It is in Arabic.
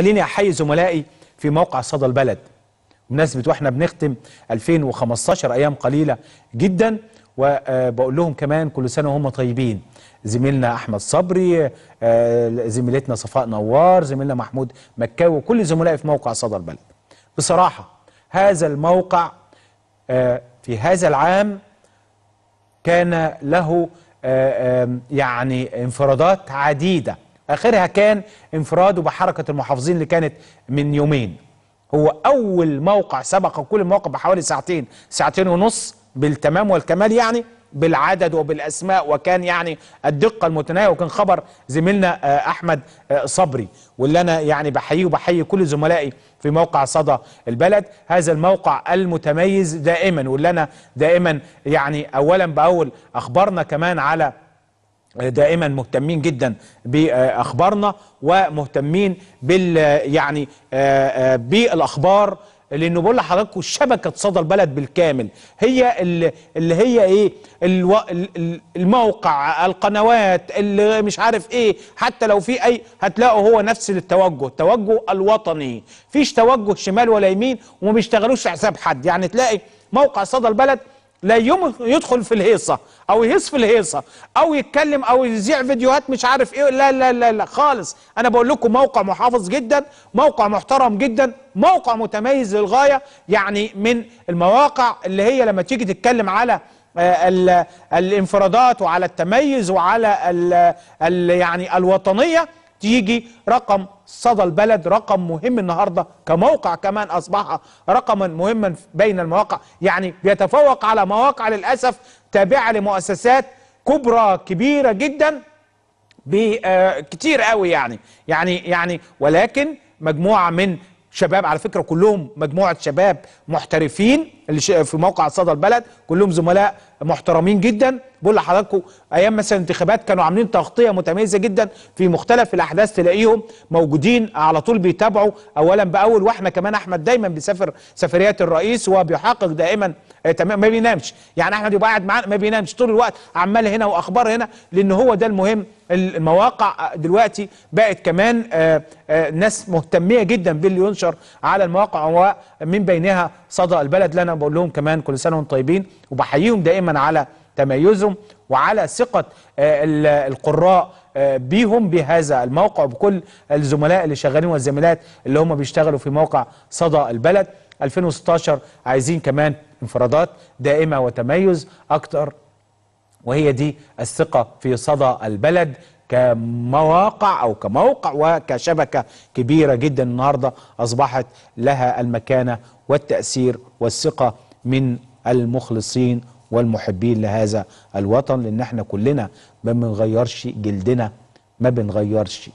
خليني احيي زملائي في موقع صدى البلد بمناسبه واحنا بنختم 2015 ايام قليله جدا وبقول لهم كمان كل سنه وهم طيبين زميلنا احمد صبري آه، زميلتنا صفاء نوار زميلنا محمود مكاوي وكل زملائي في موقع صدى البلد بصراحه هذا الموقع آه، في هذا العام كان له آه، يعني انفرادات عديده آخرها كان انفراده بحركة المحافظين اللي كانت من يومين هو أول موقع سبق كل الموقع بحوالي ساعتين ساعتين ونص بالتمام والكمال يعني بالعدد وبالاسماء وكان يعني الدقه المتناهيه وكان خبر زميلنا آه، احمد آه، صبري واللي انا يعني بحييه وبحيي كل زملائي في موقع صدى البلد هذا الموقع المتميز دائما واللي انا دائما يعني اولا باول اخبرنا كمان على دائما مهتمين جدا باخبارنا ومهتمين بال يعني آه، آه، بالاخبار لانه بقول لحضراتكم شبكه صدى البلد بالكامل هي اللي هي ايه الو... الموقع القنوات اللي مش عارف ايه حتى لو في اي هتلاقوا هو نفس التوجه التوجه الوطني فيش توجه شمال ولا يمين وما بيشتغلوش حساب حد يعني تلاقي موقع صدى البلد لا يدخل في الهيصه او يهيص في الهيصه او يتكلم او يذيع فيديوهات مش عارف ايه لا لا لا لا خالص انا بقول لكم موقع محافظ جدا موقع محترم جدا موقع متميز للغايه يعني من المواقع اللي هي لما تيجي تتكلم على آه، الانفرادات وعلى التميز وعلى الـ الـ يعني الوطنيه تيجي رقم صدى البلد رقم مهم النهارده كموقع كمان اصبح رقما مهما بين المواقع يعني بيتفوق على مواقع للاسف تابعه لمؤسسات كبرى كبيره جدا بكتير آه، قوي يعني يعني يعني ولكن مجموعه من شباب على فكره كلهم مجموعه شباب محترفين اللي في موقع صدى البلد كلهم زملاء محترمين جدا بقول لحضراتكم ايام مثلا انتخابات كانوا عاملين تغطيه متميزه جدا في مختلف الاحداث تلاقيهم موجودين على طول بيتابعوا اولا باول واحنا كمان احمد دايما بيسافر سفريات الرئيس وبيحقق دائما إيه، تمام ما بينامش يعني احمد يبقى قاعد معانا ما بينامش طول الوقت عمال هنا واخبار هنا لان هو ده المهم المواقع دلوقتي بقت كمان آه،, آه ناس مهتميه جدا باللي ينشر على المواقع ومن بينها صدى البلد لنا بقول لهم كمان كل سنه وانتم طيبين وبحييهم دائما على تميزهم وعلى ثقه آه، القراء آه، بيهم بهذا الموقع بكل الزملاء اللي شغالين والزميلات اللي هم بيشتغلوا في موقع صدى البلد 2016 عايزين كمان انفرادات دائمة وتميز أكثر وهي دي الثقة في صدى البلد كمواقع أو كموقع وكشبكة كبيرة جدا النهاردة أصبحت لها المكانة والتأثير والثقة من المخلصين والمحبين لهذا الوطن لأن احنا كلنا ما بنغيرش جلدنا ما بنغيرش